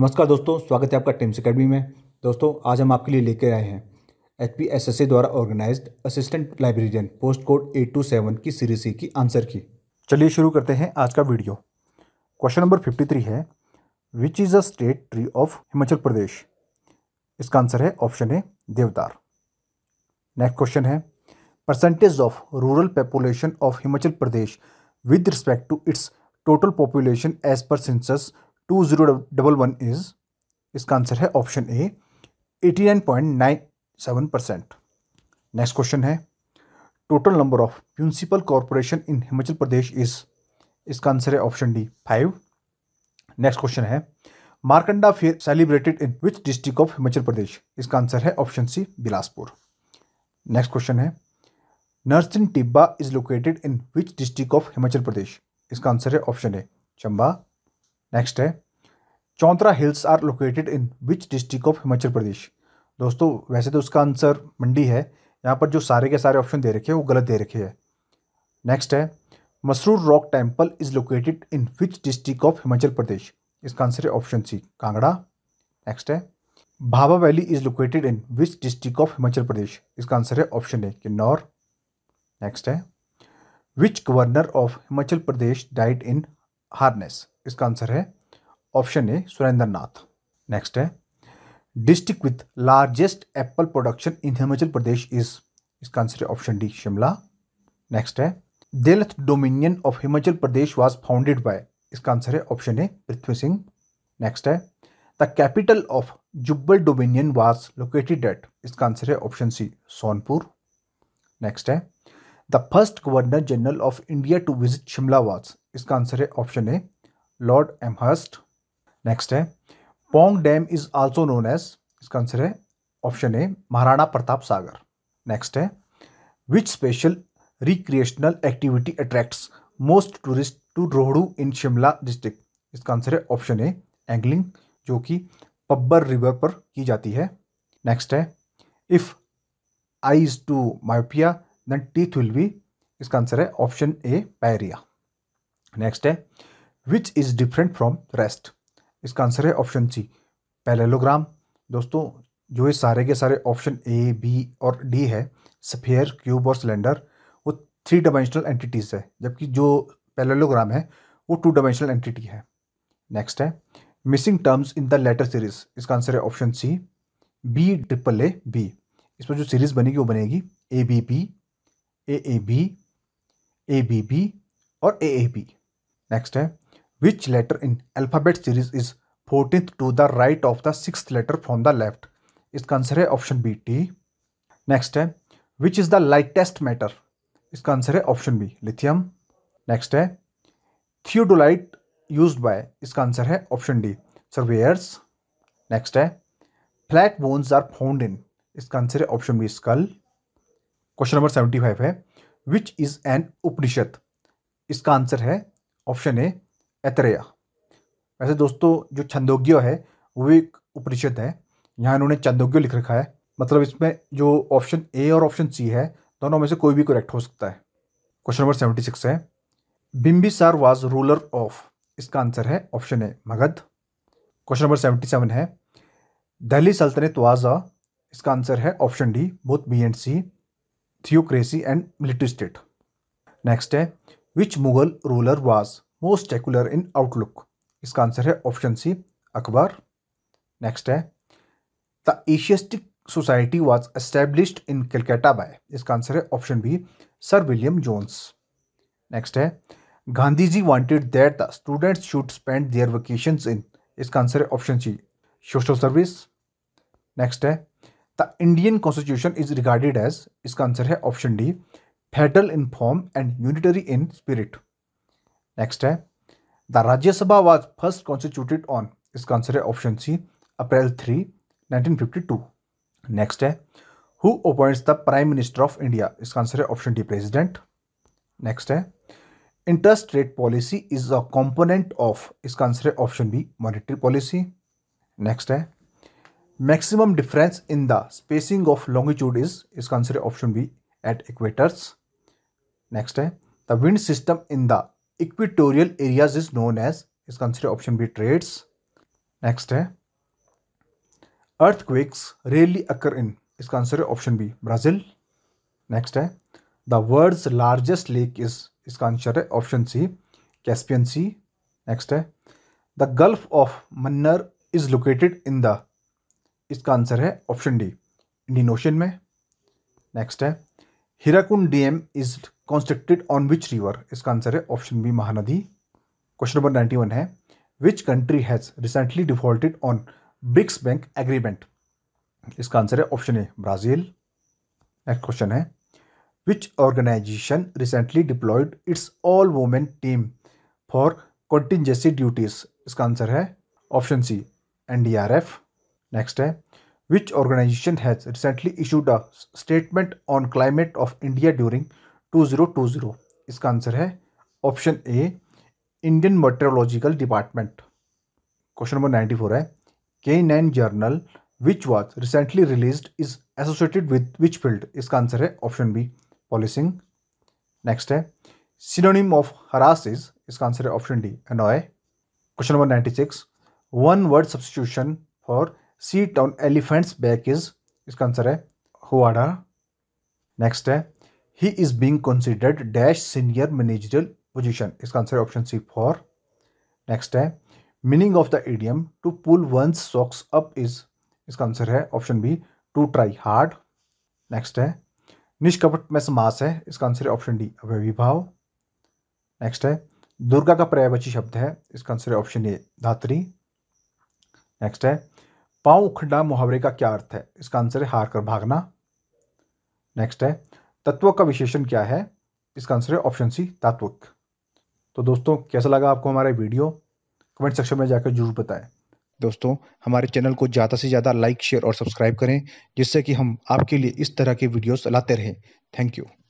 नमस्कार दोस्तों स्वागत है आपका टिम्स अकेडमी में दोस्तों आज हम आपके लिए लेकर आए हैं H P S S A द्वारा organize assistant librarian post code eight two seven की सीरीज सी की आंसर की चलिए शुरू करते हैं आज का video question number fifty three है which is a state tree of Himachal Pradesh इसका आंसर है ऑप्शन ए देवदार नेक्स्ट क्वेश्चन है percentage of rural population of Himachal Pradesh with respect to its total population as per census to zero double one is इसका answer है option A eighty nine point nine seven percent next question है total number of municipal corporation in Himachal Pradesh is इसका answer है option D five next question है Markanda fair celebrated in which district of Himachal Pradesh इसका answer है option C Bilaspur next question है Narsin Tibba is located in which district of Himachal Pradesh इसका answer है option A Chamba next है Chauntra hills are located in which district of Himachal Pradesh दोस्तों वैसे तो उसका आंसर मंडी है यहाँ पर जो सारे के सारे ऑप्शन दे रखे हैं वो गलत दे रखे हैं नेक्स्ट है Masroor rock temple is located in which district of Himachal Pradesh इसका आंसर है ऑप्शन सी कांगड़ा नेक्स्ट है Bhabha valley is located in which district of Himachal Pradesh इसका आंसर है ऑप्शन ए किन्नौर नेक्स्ट है which governor of Himachal Pradesh died in harness इसका आंसर है option A Surendra Nath next है district with largest apple production in Himachal Pradesh is इसका answer है option D Shimla next है दिल्थ dominion of Himachal Pradesh was founded by इसका आंसर है option A Prithvi Singh next है the capital of Jubbal dominion was located at इसका आंसर है ऑप्शन सी सोनपुर नेक्स्ट है the first governor general of India to visit Shimla was इसका answer है option A lord Amherst next है Pong dam is also known as इसका answer है option A Maharana Pratap Sagar next है which special recreational activity attracts most tourist to Rohru in Shimla district इसका answer है option A angling जो कि पब्बर रिवर पर की जाती है नेक्स्ट है if eyes to myopia then teeth will be इसका आंसर है ऑप्शन ए पैरिया नेक्स्ट है which is different from rest इसका आंसर है ऑप्शन सी पैरेलोग्राम दोस्तों जो ये सारे के सारे ऑप्शन ए बी और डी है स्फेयर क्यूब और सिलेंडर वो थ्री डायमेंशनल एंटिटीज़ है जबकि जो पैरेलोग्राम है वो टू डायमेंशनल एंटिटी है नेक्स्ट है missing terms in the letter series इसका आंसर है option C B triple A B इसमें जो सीरीज़ बनेगी वो बनेगी A B P A A B A B B और ए ए बी नेक्स्ट है Which letter in alphabet series is 14th to the right of the 6th letter from the left? इसका answer है option B T next है which is the lightest matter इसका answer है option B lithium next है theodolite use by इसका answer है option D surveyors next है flat bones are found in इसका आंसर है option B skull question number seventy five है which is an उपनिषद इसका आंसर है ऑप्शन ए एतरेया वैसे दोस्तों जो छंदोग्य है वो भी एक उपनिषद है यहाँ इन्होंने छंदोग्य लिख रखा है मतलब इसमें जो ऑप्शन ए और ऑप्शन सी है दोनों में से कोई भी करेक्ट हो सकता है क्वेश्चन नंबर सेवेंटी सिक्स है बिम्बिसार वाज रूलर ऑफ इसका आंसर है option A Magadha question number seventy seven है दिल्ली सल्तनत वाज इसका आंसर है option D both B and C theocracy and military state next है which Mughal ruler was most secular in outlook इसका answer है option C Akbar next है the asiatic society was established in Calcutta by इसका answer है option B sir William Jones next है Gandhi ji wanted that the students should spend their vacation in इसका answer है option C social service next है the Indian constitution is regarded as इसका answer है option D federal in form and unitary in spirit Next है the Rajya Sabha was first constituted on is considered option C April 3 1952. Next है who appoints the Prime Minister of India is considered option D President. Next है interest rate policy is a component of is considered option B monetary policy. Next है maximum difference in the spacing of longitude is is considered option B at equators. Next है the wind system in the equatorial areas is known as इसका answer है option B trades next है earthquakes rarely occur in इसका answer है option B Brazil next है the world's largest lake is इसका answer है option C Caspian sea next है the gulf of Mannar is located in the इसका answer है option D Indian ocean में next है Hirakud dam is constructed on which river इसका answer है option B Mahanadi question number ninety one है which country has recently defaulted on BRICS bank agreement इसका answer है option A Brazil next question है which organization recently deployed its all women team for contingency duties इसका answer है option C N D R F next है which organization has recently issued a statement on climate of India during 2020? इसका answer है option A Indian meteorological department question number ninety four है K nine journal which was recently release is associated with which field इसका answer है option B policing next है synonym of harass is इसका answer है option D annoy question number ninety six one word substitution for seat on elephant's back is इसका answer है howdah next है he is being considered dash senior managerial position इसका answer है option C for next है meaning of the idiom to pull one socks up is इसका answer है option B to try hard next है निष्कपट में समास है इसका आंसर है ऑप्शन डी अव्यभिभाव नेक्स्ट है दुर्गा का पर्यायवाची शब्द है इसका आंसर है ऑप्शन ए धात्री नेक्स्ट है पांव उखड़ना मुहावरे का क्या अर्थ है इसका आंसर है हार कर भागना नेक्स्ट है तत्व का विशेषण क्या है इसका आंसर है ऑप्शन सी तात्विक तो दोस्तों कैसा लगा आपको हमारा वीडियो कमेंट सेक्शन में जाकर जरूर बताएं दोस्तों हमारे चैनल को ज़्यादा से ज़्यादा लाइक शेयर और सब्सक्राइब करें जिससे कि हम आपके लिए इस तरह के वीडियोस लाते रहें थैंक यू